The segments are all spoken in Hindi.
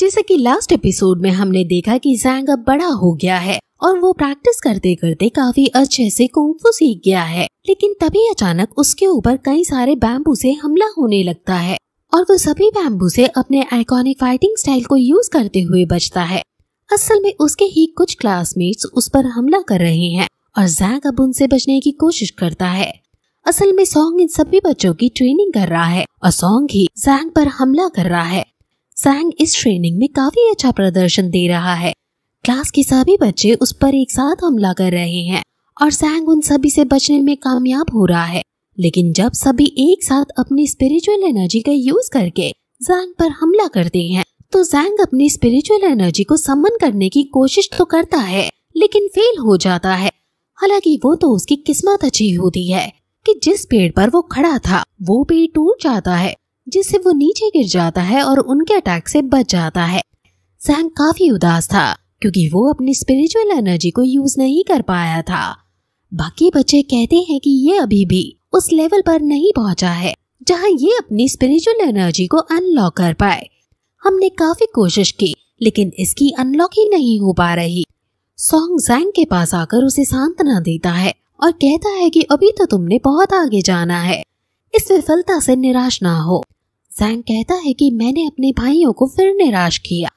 जैसे कि लास्ट एपिसोड में हमने देखा कि जैंग अब बड़ा हो गया है और वो प्रैक्टिस करते करते काफी अच्छे से कुंफू सीख गया है लेकिन तभी अचानक उसके ऊपर कई सारे बैम्बू से हमला होने लगता है और वो सभी बैम्बू से अपने आइकॉनिक फाइटिंग स्टाइल को यूज करते हुए बचता है असल में उसके ही कुछ क्लासमेट्स उस पर हमला कर रहे हैं और जैंग अब उनसे बचने की कोशिश करता है असल में सॉन्ग इन सभी बच्चों की ट्रेनिंग कर रहा है और सॉन्ग ही जैंग पर हमला कर रहा है सैंग इस ट्रेनिंग में काफी अच्छा प्रदर्शन दे रहा है क्लास के सभी बच्चे उस पर एक साथ हमला कर रहे हैं और सैंग उन सभी से बचने में कामयाब हो रहा है लेकिन जब सभी एक साथ अपनी स्पिरिचुअल एनर्जी का यूज करके जैंग पर हमला करते हैं तो जैंग अपनी स्पिरिचुअल एनर्जी को समन करने की कोशिश तो करता है लेकिन फेल हो जाता है हालांकि वो तो उसकी किस्मत अच्छी होती है कि जिस पेड़ पर वो खड़ा था वो पेड़ टूट जाता है जिससे वो नीचे गिर जाता है और उनके अटैक से बच जाता है सैंग काफी उदास था क्योंकि वो अपनी स्पिरिचुअल एनर्जी को यूज नहीं कर पाया था बाकी बच्चे कहते हैं कि ये अभी भी उस लेवल पर नहीं पहुंचा है जहां ये अपनी स्पिरिचुअल एनर्जी को अनलॉक कर पाए हमने काफी कोशिश की लेकिन इसकी अनलॉक ही नहीं हो पा रही सॉन्ग जैंग के पास आकर उसे सांत्वना देता है और कहता है कि अभी तो तुमने बहुत आगे जाना है इस विफलता से निराश ना हो सैन कहता है कि मैंने अपने भाइयों को फिर निराश किया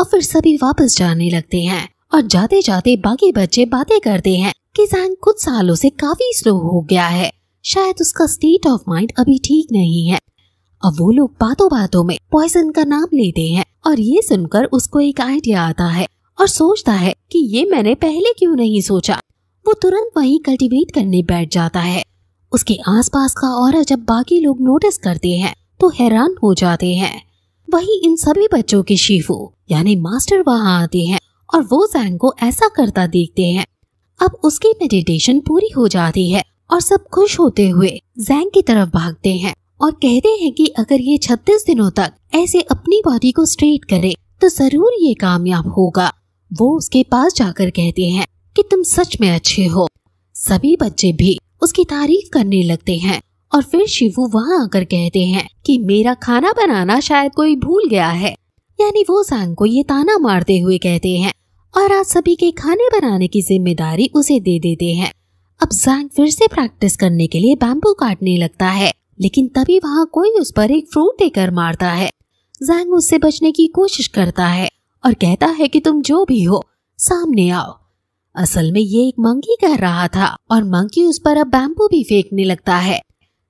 और फिर सभी वापस जाने लगते हैं और जाते जाते बाकी बच्चे बातें करते हैं कि सैंग कुछ सालों से काफी स्लो हो गया है शायद उसका स्टेट ऑफ माइंड अभी ठीक नहीं है अब वो लोग बातों बातों में पॉइजन का नाम लेते हैं और ये सुनकर उसको एक आइडिया आता है और सोचता है कि ये मैंने पहले क्यों नहीं सोचा वो तुरंत वही कल्टीवेट करने बैठ जाता है उसके आसपास का और जब बाकी लोग नोटिस करते हैं तो हैरान हो जाते हैं वही इन सभी बच्चों के शिफू यानी मास्टर वहाँ आते हैं और वो जैंग को ऐसा करता देखते हैं अब उसकी मेडिटेशन पूरी हो जाती है और सब खुश होते हुए जैंग की तरफ भागते हैं और कहते हैं कि अगर ये 36 दिनों तक ऐसे अपनी बॉडी को स्ट्रेट करे तो जरूर ये कामयाब होगा वो उसके पास जाकर कहते हैं कि तुम सच में अच्छे हो सभी बच्चे भी उसकी तारीफ करने लगते हैं और फिर शिवू वहाँ आकर कहते हैं कि मेरा खाना बनाना शायद कोई भूल गया है यानी वो सांग को ये ताना मारते हुए कहते हैं और आज सभी के खाने बनाने की जिम्मेदारी उसे दे देते हैं अब जैंग फिर से प्रैक्टिस करने के लिए बैम्बू काटने लगता है लेकिन तभी वहाँ कोई उस पर एक फ्रूट देकर मारता है जैंग उससे बचने की कोशिश करता है और कहता है कि तुम जो भी हो सामने आओ असल में ये एक मंकी कर रहा था और मंकी उस पर अब बैम्बू भी फेंकने लगता है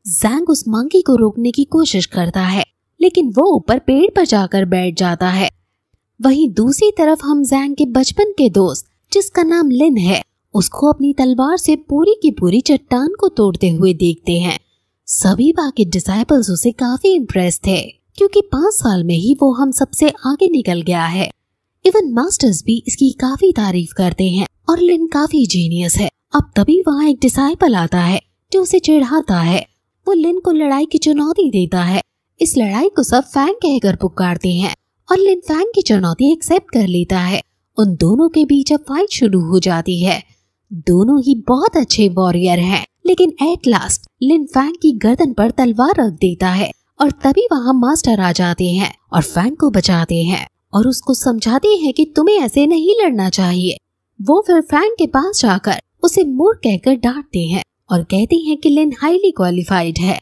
जैंग उस मंकी को रोकने की कोशिश करता है लेकिन वो ऊपर पेड़ पर जाकर बैठ जाता है वहीं दूसरी तरफ हम जैंग के बचपन के दोस्त जिसका नाम लिन है उसको अपनी तलवार से पूरी की पूरी चट्टान को तोड़ते हुए देखते हैं सभी बाकी डिसाइपल्स उसे काफी इम्प्रेस थे क्योंकि पाँच साल में ही वो हम सबसे आगे निकल गया है इवन मास्टर्स भी इसकी काफी तारीफ करते हैं और लिन काफी जीनियस है अब तभी वहाँ एक डिसाइपल आता है जो उसे चिढ़ाता है वो लिन को लड़ाई की चुनौती देता है इस लड़ाई को सब फैंग कहकर पुकारते हैं और लिन फैंग की चुनौती एक्सेप्ट कर लेता है उन दोनों के बीच अब फाइट शुरू हो जाती है दोनों ही बहुत अच्छे वॉरियर हैं लेकिन एट लास्ट लिन फैंग की गर्दन पर तलवार रख देता है और तभी वहाँ मास्टर आ जाते हैं और फैंग को बचाते हैं और उसको समझाते हैं कि तुम्हें ऐसे नहीं लड़ना चाहिए वो फिर फैंग के पास जाकर उसे मूर्ख कहकर डांटते हैं और कहती हैं कि लिन हाईली क्वालिफाइड है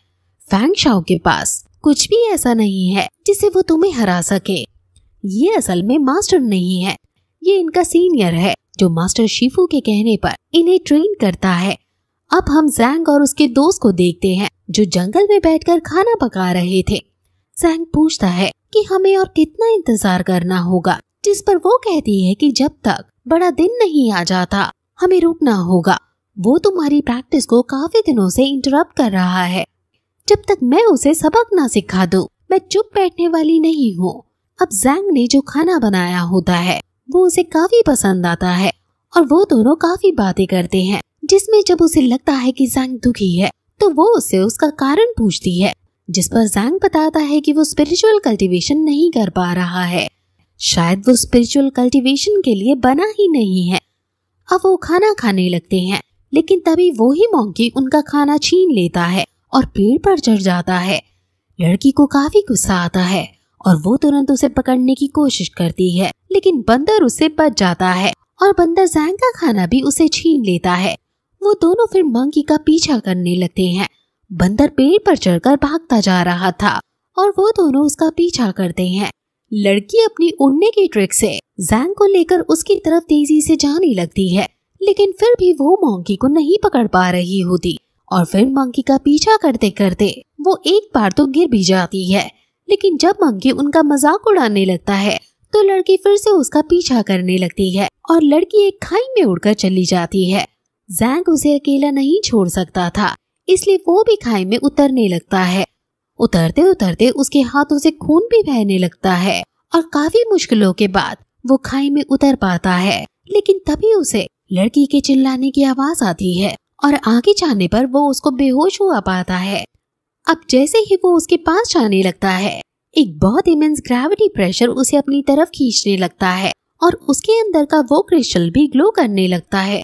फैंग शाओ के पास कुछ भी ऐसा नहीं है जिसे वो तुम्हें हरा सके ये असल में मास्टर नहीं है ये इनका सीनियर है जो मास्टर शिफू के कहने पर इन्हें ट्रेन करता है अब हम जैंग और उसके दोस्त को देखते हैं जो जंगल में बैठकर खाना पका रहे थे जैंग पूछता है कि हमें और कितना इंतजार करना होगा जिस पर वो कहती है कि जब तक बड़ा दिन नहीं आ जाता हमें रुकना होगा वो तुम्हारी प्रैक्टिस को काफी दिनों से इंटरप्ट कर रहा है जब तक मैं उसे सबक ना सिखा दू मैं चुप बैठने वाली नहीं हूँ अब जैंग ने जो खाना बनाया होता है वो उसे काफी पसंद आता है और वो दोनों काफी बातें करते हैं जिसमें जब उसे लगता है कि जैंग दुखी है तो वो उसे उसका कारण पूछती है जिस पर जैंग बताता है कि वो स्पिरिचुअल कल्टीवेशन नहीं कर पा रहा है शायद वो स्पिरिचुअल कल्टीवेशन के लिए बना ही नहीं है अब वो खाना खाने लगते हैं लेकिन तभी वो ही मोंकी उनका खाना छीन लेता है और पेड़ पर चढ़ जाता है लड़की को काफी गुस्सा आता है और वो तुरंत उसे पकड़ने की कोशिश करती है लेकिन बंदर उसे बच जाता है और बंदर जैंग का खाना भी उसे छीन लेता है वो दोनों फिर मंकी का पीछा करने लगते हैं बंदर पेड़ पर चढ़कर भागता जा रहा था और वो दोनों उसका पीछा करते हैं लड़की अपनी उड़ने की ट्रिक से जैंग को लेकर उसकी तरफ तेजी से जाने लगती है लेकिन फिर भी वो मोंकी को नहीं पकड़ पा रही होती और फिर मंकी का पीछा करते करते वो एक बार तो गिर भी जाती है लेकिन जब मंकी उनका मजाक उड़ाने लगता है तो लड़की फिर से उसका पीछा करने लगती है और लड़की एक खाई में उड़कर चली जाती है जैंग उसे अकेला नहीं छोड़ सकता था इसलिए वो भी खाई में उतरने लगता है उतरते उतरते उसके हाथों से खून भी बहने लगता है और काफी मुश्किलों के बाद वो खाई में उतर पाता है लेकिन तभी उसे लड़की के चिल्लाने की आवाज आती है और आगे जाने पर वो उसको बेहोश हुआ पाता है अब जैसे ही वो उसके पास जाने लगता है एक बहुत इमेंस ग्रेविटी प्रेशर उसे अपनी तरफ खींचने लगता है और उसके अंदर का वो क्रिस्टल भी ग्लो करने लगता है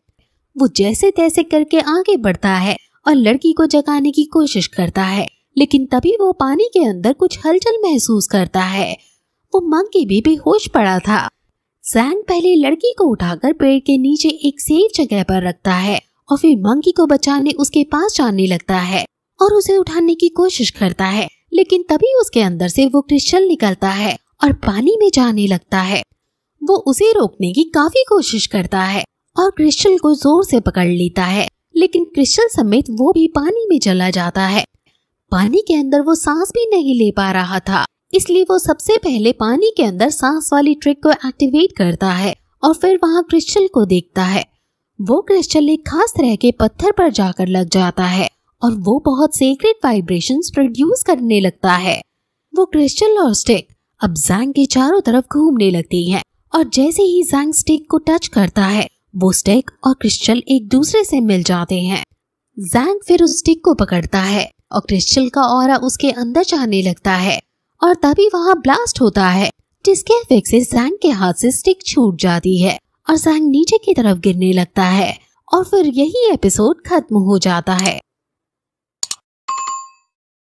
वो जैसे तैसे करके आगे बढ़ता है और लड़की को जगाने की कोशिश करता है लेकिन तभी वो पानी के अंदर कुछ हलचल महसूस करता है वो मंकी भी बेहोश पड़ा था सैन पहले लड़की को उठाकर पेड़ के नीचे एक सेफ जगह पर रखता है और फिर मंकी को बचाने उसके पास जाने लगता है और उसे उठाने की कोशिश करता है लेकिन तभी उसके अंदर से वो क्रिस्टल निकलता है और पानी में जाने लगता है वो उसे रोकने की काफी कोशिश करता है और क्रिस्टल को जोर से पकड़ लेता है लेकिन क्रिस्टल समेत वो भी पानी में चला जाता है पानी के अंदर वो सांस भी नहीं ले पा रहा था इसलिए वो सबसे पहले पानी के अंदर सांस वाली ट्रिक को एक्टिवेट करता है और फिर वहाँ क्रिस्टल को देखता है वो क्रिस्टल एक खास तरह के पत्थर पर जाकर लग जाता है और वो बहुत सीक्रेट वाइब्रेशन प्रोड्यूस करने लगता है वो क्रिस्टल और स्टिक अब जैंग के चारों तरफ घूमने लगती है और जैसे ही जैंग स्टिक को टच करता है वो स्टिक और क्रिस्टल एक दूसरे से मिल जाते हैं जैंग फिर उस स्टिक को पकड़ता है और क्रिस्टल का और उसके अंदर जाने लगता है और तभी वहाँ ब्लास्ट होता है जिसके इफेक्ट से जैंग के हाथ से स्टिक छूट जाती है और जैंग नीचे की तरफ गिरने लगता है और फिर यही एपिसोड खत्म हो जाता है